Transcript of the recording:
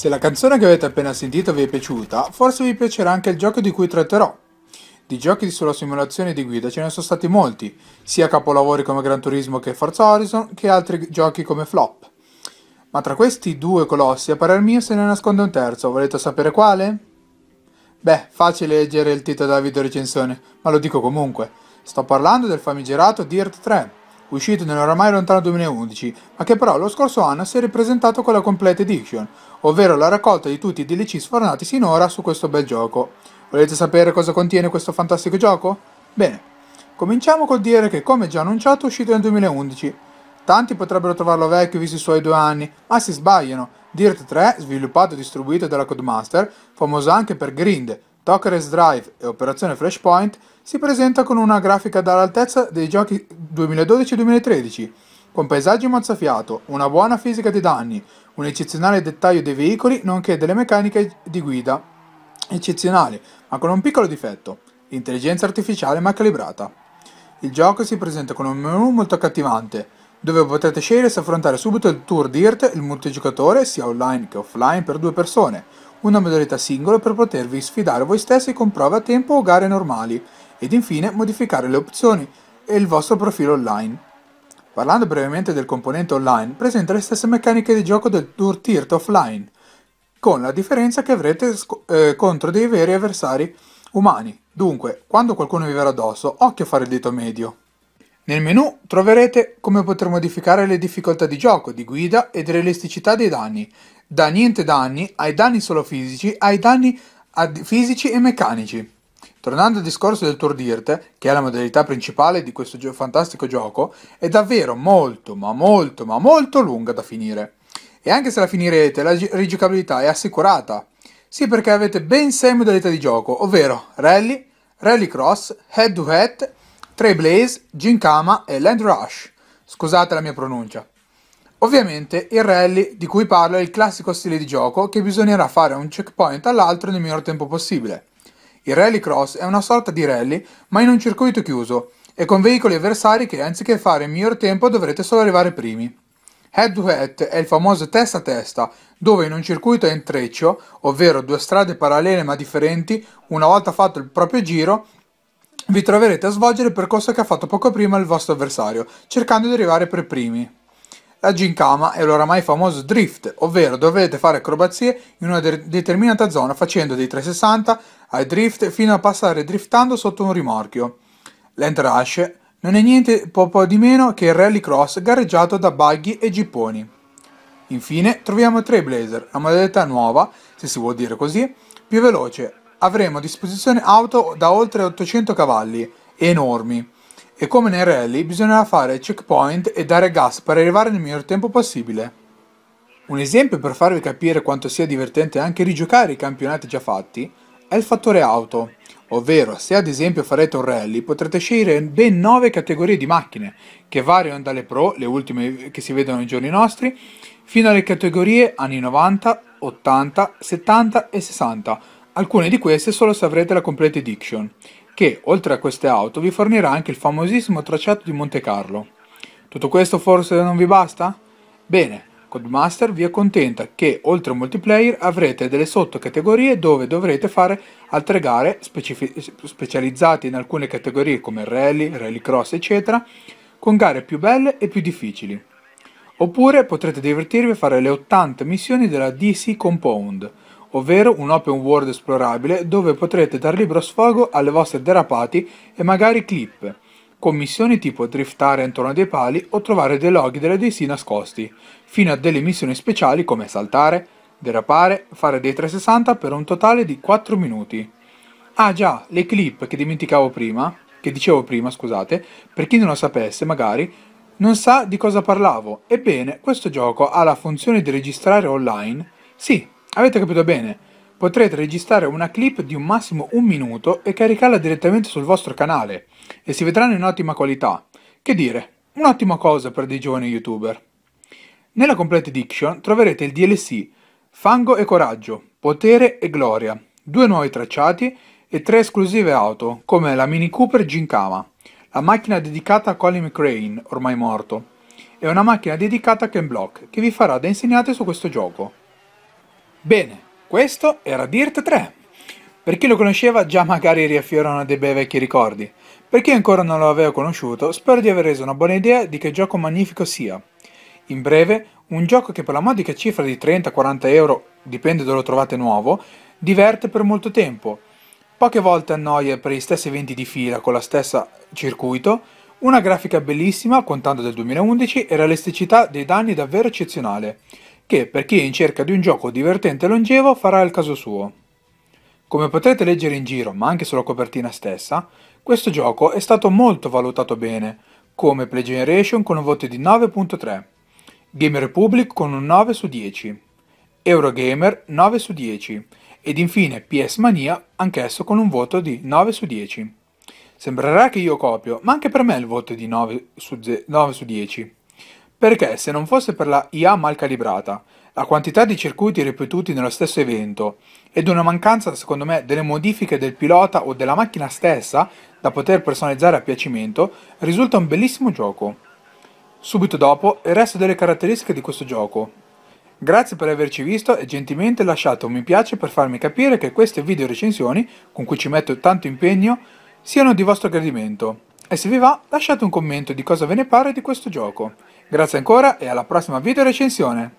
Se la canzone che avete appena sentito vi è piaciuta, forse vi piacerà anche il gioco di cui tratterò. Di giochi sulla simulazione di guida ce ne sono stati molti, sia capolavori come Gran Turismo che Forza Horizon, che altri giochi come Flop. Ma tra questi due colossi, a parer mio, se ne nasconde un terzo, volete sapere quale? Beh, facile leggere il titolo della videorecensione, ma lo dico comunque. Sto parlando del famigerato Dirt 3 uscito nell'oramai lontano 2011, ma che però lo scorso anno si è ripresentato con la Complete Edition, ovvero la raccolta di tutti i DLC sfornati sinora su questo bel gioco. Volete sapere cosa contiene questo fantastico gioco? Bene, cominciamo col dire che come già annunciato è uscito nel 2011. Tanti potrebbero trovarlo vecchio visto i suoi due anni, ma si sbagliano. Dirt 3, sviluppato e distribuito dalla Codemaster, famosa anche per Grind, Toker's Drive e Operazione Flashpoint si presenta con una grafica dall'altezza dei giochi 2012-2013, con paesaggi mozzafiato, una buona fisica dei danni, un eccezionale dettaglio dei veicoli nonché delle meccaniche di guida eccezionali, ma con un piccolo difetto, intelligenza artificiale ma calibrata. Il gioco si presenta con un menu molto accattivante, dove potrete scegliere se affrontare subito il Tour Dirt, il multigiocatore, sia online che offline per due persone, una modalità singola per potervi sfidare voi stessi con prove a tempo o gare normali, ed infine modificare le opzioni e il vostro profilo online. Parlando brevemente del componente online, presenta le stesse meccaniche di gioco del Tour Dirt offline, con la differenza che avrete eh, contro dei veri avversari umani. Dunque, quando qualcuno vi verrà addosso, occhio a fare il dito medio. Nel menu troverete come poter modificare le difficoltà di gioco, di guida e dell'elasticità dei danni, da niente danni ai danni solo fisici ai danni fisici e meccanici. Tornando al discorso del Tour d'Irte, che è la modalità principale di questo gio- fantastico gioco, è davvero molto, ma molto, ma molto lunga da finire. E anche se la finirete, la gi- rigiocabilità è assicurata. Sì, perché avete ben 6 modalità di gioco, ovvero Rally, Rally Cross, Head to Head, Trailblaze, Ginkama e Land Rush. Scusate la mia pronuncia. Ovviamente il rally di cui parlo è il classico stile di gioco che bisognerà fare un checkpoint all'altro nel minor tempo possibile. Il rally cross è una sorta di rally ma in un circuito chiuso e con veicoli avversari che anziché fare il miglior tempo dovrete solo arrivare primi. Head to head è il famoso testa a testa dove in un circuito a intreccio, ovvero due strade parallele ma differenti, una volta fatto il proprio giro vi troverete a svolgere il percorso che ha fatto poco prima il vostro avversario, cercando di arrivare per primi. La Ginkama è l'oramai famoso drift, ovvero dovrete fare acrobazie in una de determinata zona facendo dei 360 ai drift fino a passare driftando sotto un rimorchio. L'entrash non è niente poco di meno che il rallycross gareggiato da buggy e gipponi. Infine troviamo il Trailblazer, la modalità nuova, se si vuol dire così, più veloce, avremo a disposizione auto da oltre 800 cavalli, enormi, e come nei rally bisognerà fare checkpoint e dare gas per arrivare nel miglior tempo possibile. Un esempio per farvi capire quanto sia divertente anche rigiocare i campionati già fatti è il fattore auto, ovvero se ad esempio farete un rally potrete scegliere ben 9 categorie di macchine che variano dalle pro, le ultime che si vedono nei giorni nostri, fino alle categorie anni 90, 80, 70 e 60 Alcune di queste solo se avrete la Complete Edition, che, oltre a queste auto, vi fornirà anche il famosissimo tracciato di Monte Carlo. Tutto questo forse non vi basta? Bene, Codemaster vi accontenta che, oltre al multiplayer, avrete delle sottocategorie dove dovrete fare altre gare specializzate in alcune categorie come rally, rally cross, eccetera, con gare più belle e più difficili. Oppure potrete divertirvi a fare le 80 missioni della DC Compound, ovvero un open world esplorabile dove potrete dar libero sfogo alle vostre derapati e magari clip, con missioni tipo driftare intorno a dei pali o trovare dei loghi delle DC nascosti, fino a delle missioni speciali come saltare, derapare, fare dei 360 per un totale di 4 minuti. Ah già, le clip che dimenticavo prima, che dicevo prima, scusate, per chi non lo sapesse magari, non sa di cosa parlavo. Ebbene, questo gioco ha la funzione di registrare online? Sì, Avete capito bene? Potrete registrare una clip di un massimo un minuto e caricarla direttamente sul vostro canale e si vedranno in ottima qualità. Che dire, un'ottima cosa per dei giovani youtuber. Nella Complete Diction troverete il DLC Fango e Coraggio, Potere e Gloria, due nuovi tracciati e tre esclusive auto, come la Mini Cooper Ginkama, la macchina dedicata a Colin McRae, ormai morto, e una macchina dedicata a Ken Block, che vi farà da insegnate su questo gioco. Bene, questo era Dirt 3. Per chi lo conosceva già magari riaffiorano dei bei vecchi ricordi. Per chi ancora non lo aveva conosciuto, spero di aver reso una buona idea di che gioco magnifico sia. In breve, un gioco che per la modica cifra di 30-40 euro, dipende dove lo trovate nuovo, diverte per molto tempo. Poche volte annoia per gli stessi eventi di fila con la stessa circuito, una grafica bellissima, contando del 2011, e realisticità dei danni davvero eccezionale che per chi è in cerca di un gioco divertente e longevo farà il caso suo. Come potrete leggere in giro, ma anche sulla copertina stessa, questo gioco è stato molto valutato bene, come Play Generation con un voto di 9.3, Game Republic con un 9 su 10, Eurogamer 9 su 10 ed infine PS Mania anch'esso con un voto di 9 su 10. Sembrerà che io copio, ma anche per me il voto è di 9 su, 9 su 10. Perché se non fosse per la IA mal calibrata, la quantità di circuiti ripetuti nello stesso evento ed una mancanza, secondo me, delle modifiche del pilota o della macchina stessa da poter personalizzare a piacimento, risulta un bellissimo gioco. Subito dopo il resto delle caratteristiche di questo gioco. Grazie per averci visto e gentilmente lasciate un mi piace per farmi capire che queste video recensioni, con cui ci metto tanto impegno, siano di vostro gradimento. E se vi va, lasciate un commento di cosa ve ne pare di questo gioco. Grazie ancora e alla prossima video recensione!